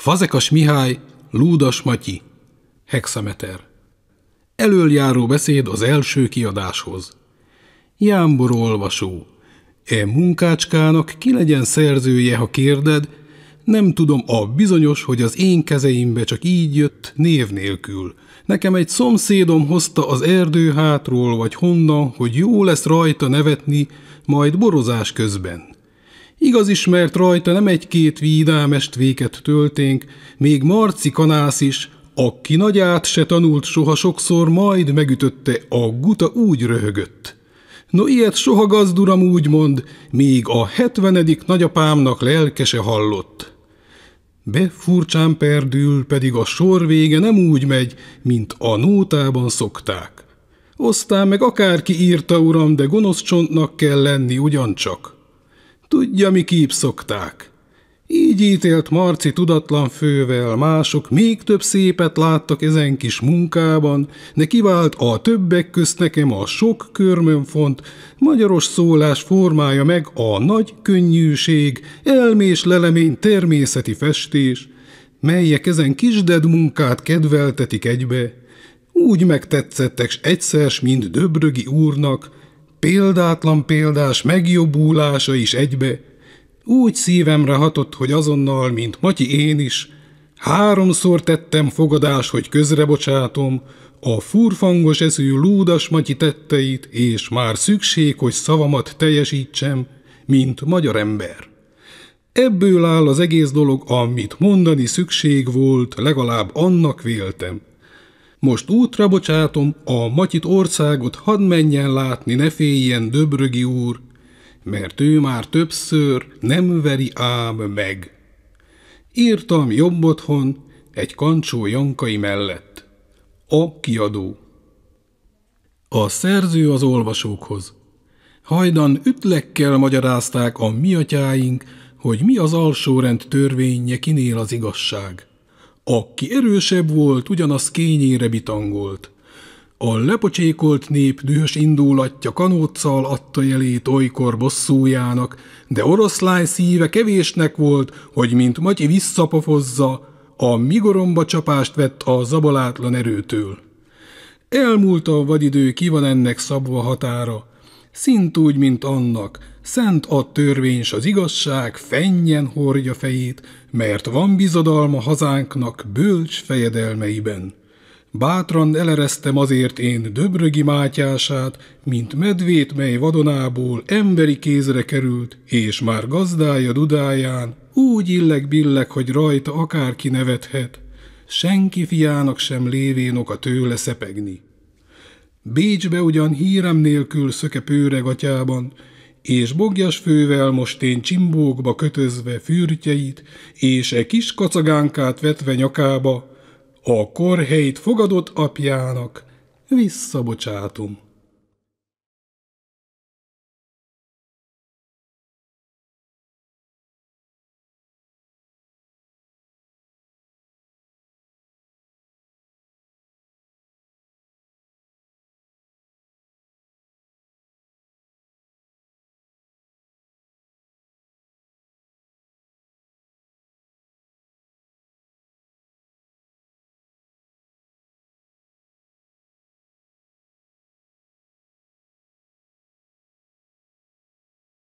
Fazekas Mihály, Lúdas Matyi, Hexameter. Előjáró beszéd az első kiadáshoz. Jámbor olvasó. E munkácskának ki legyen szerzője, ha kérded, nem tudom, a bizonyos, hogy az én kezeimbe csak így jött, név nélkül. Nekem egy szomszédom hozta az erdő hátról, vagy honnan, hogy jó lesz rajta nevetni, majd borozás közben. Igaz ismert rajta nem egy-két vidám estvéket tölténk, még Marci kanász is, aki nagyát se tanult soha sokszor, majd megütötte a guta úgy röhögött. No ilyet soha gazduram úgy mond, még a hetvenedik nagyapámnak lelkese hallott. Be furcsán perdül, pedig a sor vége nem úgy megy, mint a nótában szokták. Osztán meg akárki írta, uram, de gonosz csontnak kell lenni ugyancsak. Tudja, mi kép szokták. Így ítélt Marci tudatlan fővel, mások még több szépet láttak ezen kis munkában, de kivált a többek közt nekem a sok körmönfont, magyaros szólás formája meg a nagy könnyűség, elmés lelemény természeti festés, melyek ezen kisded munkát kedveltetik egybe. Úgy megtetszettek s egyszer, mint Döbrögi úrnak, Példátlan példás megjobbulása is egybe, úgy szívemre hatott, hogy azonnal, mint Matyi én is, háromszor tettem fogadás, hogy közrebocsátom a furfangos eszű lúdas Matyi tetteit, és már szükség, hogy szavamat teljesítsem, mint magyar ember. Ebből áll az egész dolog, amit mondani szükség volt, legalább annak véltem. Most útra bocsátom a matyit országot, hadd menjen látni, ne féljen Döbrögi úr, mert ő már többször nem veri ám meg. Írtam jobb otthon, egy kancsó Jankai mellett. A kiadó. A szerző az olvasókhoz. Hajdan ütlekkel magyarázták a mi atyáink, hogy mi az alsórend törvénye, kinél az igazság. Aki erősebb volt, ugyanaz kényére bitangolt. A lepocsékolt nép dühös indulatja kanóccal adta jelét olykor bosszújának, de oroszlány szíve kevésnek volt, hogy mint Matyi visszapofozza, a migoromba csapást vett a zabalátlan erőtől. Elmúlt a vadidő, ki van ennek szabva határa, szint úgy, mint annak, szent a törvény s az igazság, fennyen hordja fejét, mert van bizadalma hazánknak bölcs fejedelmeiben. Bátran elereztem azért én Döbrögi Mátyását, mint medvét, mely vadonából emberi kézre került, és már gazdája dudáján, úgy illeg-billeg, hogy rajta akárki nevethet, senki fiának sem lévén oka tőle szepegni. Bécsbe ugyan hírem nélkül szökep őregatyában, és bogjas fővel most én csimbókba kötözve fürtjeit, és e kis kacagánkát vetve nyakába, a korhelyt fogadott apjának visszabocsátom.